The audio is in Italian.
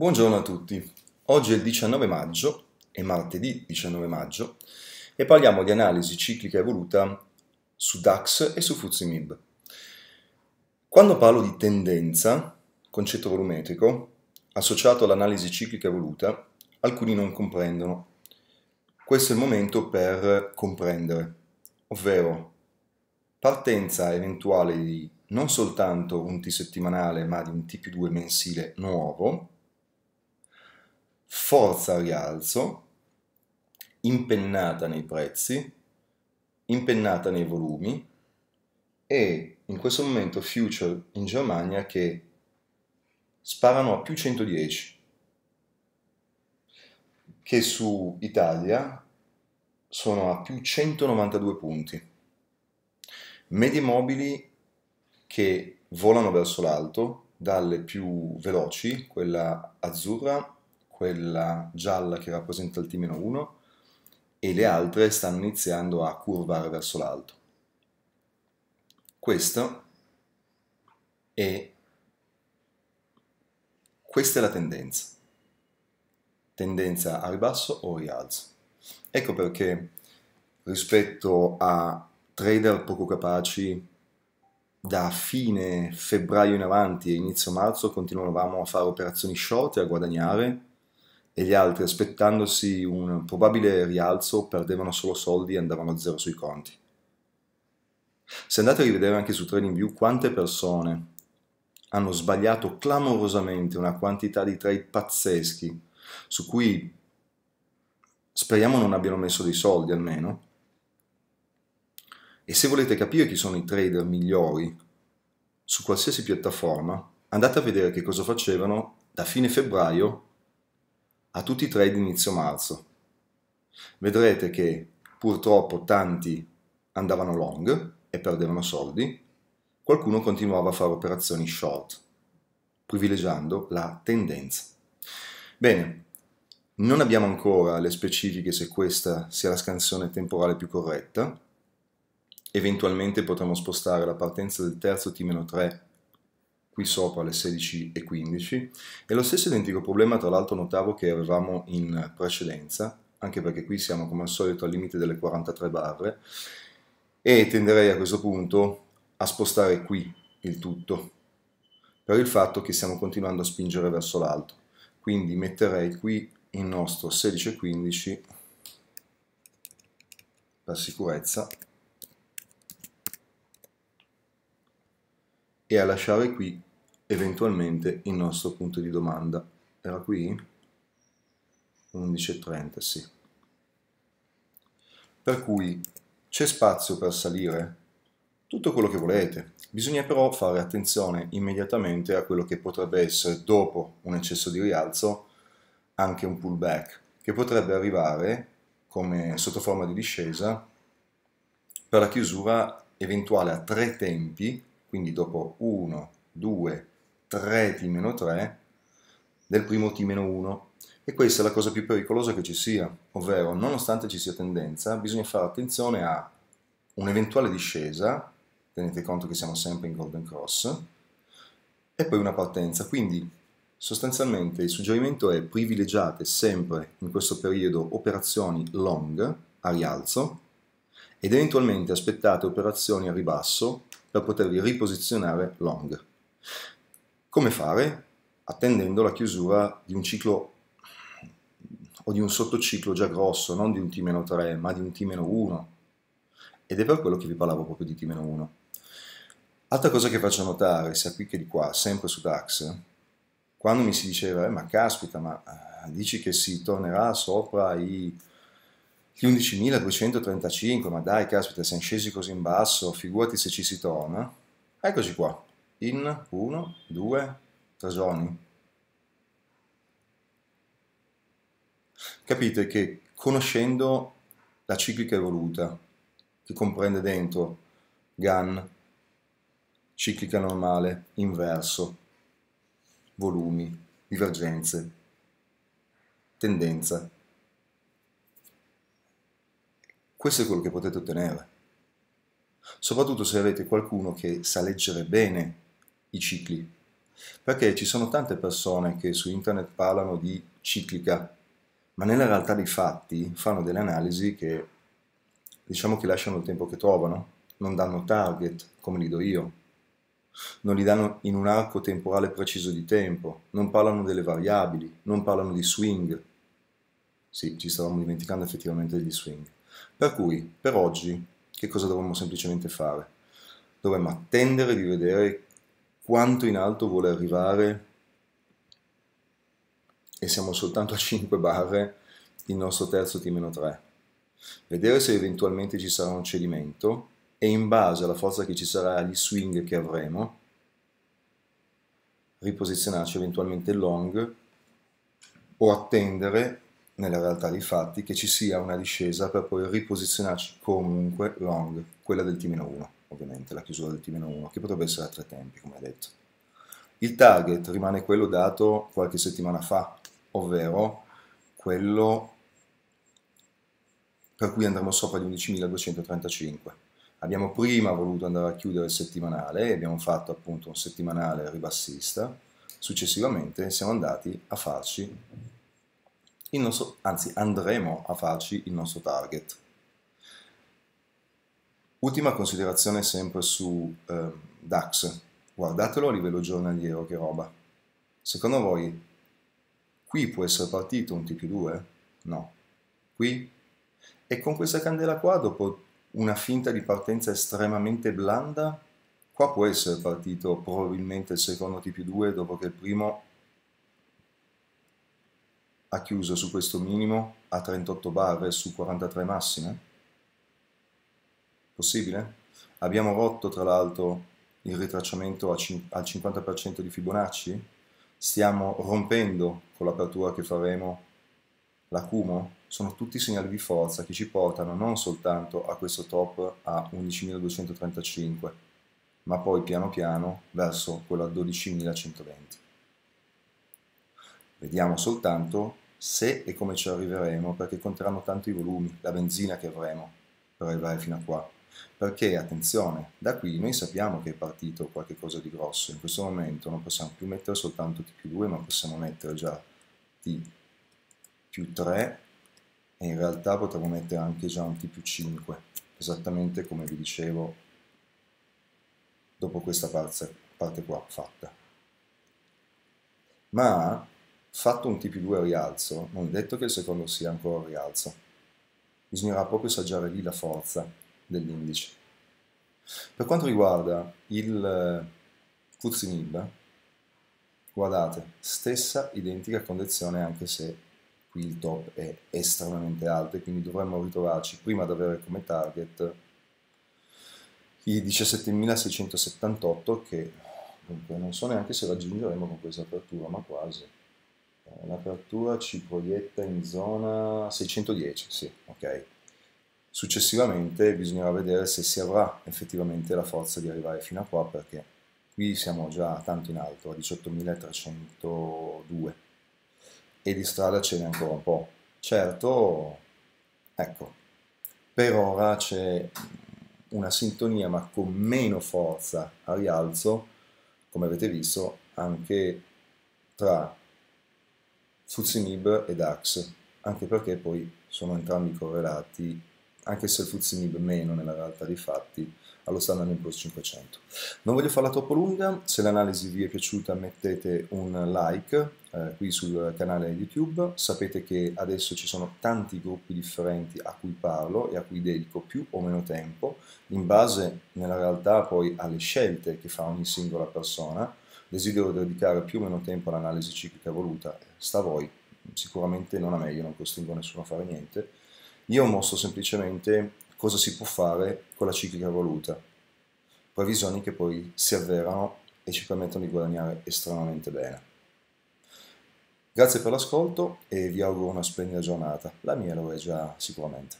Buongiorno a tutti, oggi è il 19 maggio, è martedì 19 maggio, e parliamo di analisi ciclica evoluta su DAX e su FUZIMIB. Quando parlo di tendenza, concetto volumetrico, associato all'analisi ciclica evoluta, alcuni non comprendono. Questo è il momento per comprendere, ovvero partenza eventuale di non soltanto un T settimanale ma di un T più 2 mensile nuovo, forza rialzo, impennata nei prezzi, impennata nei volumi e in questo momento future in Germania che sparano a più 110 che su Italia sono a più 192 punti. Medie mobili che volano verso l'alto, dalle più veloci, quella azzurra quella gialla che rappresenta il t 1 e le altre stanno iniziando a curvare verso l'alto. Questo è questa è la tendenza. Tendenza a ribasso o rialzo. Ecco perché rispetto a trader poco capaci da fine febbraio in avanti e inizio marzo continuavamo a fare operazioni short e a guadagnare e gli altri, aspettandosi un probabile rialzo, perdevano solo soldi e andavano a zero sui conti. Se andate a rivedere anche su TradingView quante persone hanno sbagliato clamorosamente una quantità di trade pazzeschi, su cui speriamo non abbiano messo dei soldi almeno. E se volete capire chi sono i trader migliori su qualsiasi piattaforma, andate a vedere che cosa facevano da fine febbraio a tutti i trade inizio marzo. Vedrete che purtroppo tanti andavano long e perdevano soldi, qualcuno continuava a fare operazioni short, privilegiando la tendenza. Bene, non abbiamo ancora le specifiche se questa sia la scansione temporale più corretta, eventualmente potremo spostare la partenza del terzo T-3 qui sopra alle 16.15 e lo stesso identico problema tra l'altro notavo che avevamo in precedenza, anche perché qui siamo come al solito al limite delle 43 barre e tenderei a questo punto a spostare qui il tutto per il fatto che stiamo continuando a spingere verso l'alto quindi metterei qui il nostro 16.15 per sicurezza e a lasciare qui eventualmente il nostro punto di domanda. Era qui? 11.30, sì. Per cui c'è spazio per salire? Tutto quello che volete. Bisogna però fare attenzione immediatamente a quello che potrebbe essere dopo un eccesso di rialzo anche un pullback, che potrebbe arrivare come sotto forma di discesa per la chiusura eventuale a tre tempi, quindi dopo 1, 2, 3, 3t 3 del primo t 1. E questa è la cosa più pericolosa che ci sia, ovvero nonostante ci sia tendenza, bisogna fare attenzione a un'eventuale discesa, tenete conto che siamo sempre in golden cross, e poi una partenza. Quindi sostanzialmente il suggerimento è privilegiate sempre in questo periodo operazioni long a rialzo ed eventualmente aspettate operazioni a ribasso per potervi riposizionare long. Come fare? Attendendo la chiusura di un ciclo o di un sottociclo già grosso, non di un T-3, ma di un T-1. Ed è per quello che vi parlavo proprio di T-1. Altra cosa che faccio notare, sia qui che di qua, sempre su DAX, quando mi si diceva, eh, ma caspita, ma eh, dici che si tornerà sopra i, gli 11.235, ma dai, caspita, siamo scesi così in basso, figurati se ci si torna. Eccoci qua, in 1, 2, 3 zoni. Capite che conoscendo la ciclica evoluta, che comprende dentro GAN, ciclica normale, inverso, volumi, divergenze, tendenza. Questo è quello che potete ottenere, soprattutto se avete qualcuno che sa leggere bene i cicli. Perché ci sono tante persone che su internet parlano di ciclica, ma nella realtà dei fatti fanno delle analisi che diciamo che lasciano il tempo che trovano, non danno target come li do io, non li danno in un arco temporale preciso di tempo, non parlano delle variabili, non parlano di swing. Sì, ci stavamo dimenticando effettivamente degli swing. Per cui, per oggi, che cosa dovremmo semplicemente fare? Dovremmo attendere di vedere quanto in alto vuole arrivare e siamo soltanto a 5 barre il nostro terzo T-3. Vedere se eventualmente ci sarà un cedimento e in base alla forza che ci sarà agli swing che avremo riposizionarci eventualmente long o attendere nella realtà dei fatti che ci sia una discesa per poi riposizionarci comunque long, quella del T-1 ovviamente la chiusura del T-1, che potrebbe essere a tre tempi, come detto. Il target rimane quello dato qualche settimana fa, ovvero quello per cui andremo sopra gli 11.235. Abbiamo prima voluto andare a chiudere il settimanale, abbiamo fatto appunto un settimanale ribassista, successivamente siamo andati a farci il nostro, anzi andremo a farci il nostro target. Ultima considerazione sempre su eh, DAX. Guardatelo a livello giornaliero, che roba. Secondo voi, qui può essere partito un TP2? No. Qui? E con questa candela qua, dopo una finta di partenza estremamente blanda, qua può essere partito probabilmente il secondo TP2 dopo che il primo ha chiuso su questo minimo a 38 barre su 43 massime? Possibile? Abbiamo rotto tra l'altro il ritracciamento al 50% di Fibonacci? Stiamo rompendo con l'apertura che faremo l'acumo? Sono tutti segnali di forza che ci portano non soltanto a questo top a 11.235, ma poi piano piano verso quello a 12.120. Vediamo soltanto se e come ci arriveremo, perché conteranno tanto i volumi, la benzina che avremo per arrivare fino a qua. Perché, attenzione, da qui noi sappiamo che è partito qualcosa di grosso. In questo momento non possiamo più mettere soltanto t più 2, ma possiamo mettere già t più 3 e in realtà potremmo mettere anche già un t più 5, esattamente come vi dicevo dopo questa parte, parte qua fatta. Ma fatto un t più 2 rialzo, non è detto che il secondo sia ancora rialzo. Bisognerà proprio assaggiare lì la forza dell'indice. Per quanto riguarda il Fuzzinib, eh, guardate, stessa identica condizione anche se qui il top è estremamente alto e quindi dovremmo ritrovarci prima ad avere come target i 17.678 che dunque, non so neanche se raggiungeremo con questa apertura, ma quasi. Eh, l'apertura ci proietta in zona 610, sì, ok Successivamente bisognerà vedere se si avrà effettivamente la forza di arrivare fino a qua perché qui siamo già tanto in alto, a 18.302 e di strada ce n'è ancora un po'. Certo, ecco, per ora c'è una sintonia ma con meno forza a rialzo, come avete visto, anche tra Fuzzy Mib e DAX, anche perché poi sono entrambi correlati anche se il Fuzzinib meno nella realtà dei fatti, allo standard Impulse 500. Non voglio farla troppo lunga, se l'analisi vi è piaciuta mettete un like eh, qui sul canale YouTube, sapete che adesso ci sono tanti gruppi differenti a cui parlo e a cui dedico più o meno tempo, in base nella realtà poi alle scelte che fa ogni singola persona, desidero dedicare più o meno tempo all'analisi ciclica voluta, sta a voi, sicuramente non a me, io non costringo nessuno a fare niente, io mostro semplicemente cosa si può fare con la ciclica voluta, previsioni che poi si avverano e ci permettono di guadagnare estremamente bene. Grazie per l'ascolto e vi auguro una splendida giornata, la mia lo è già sicuramente.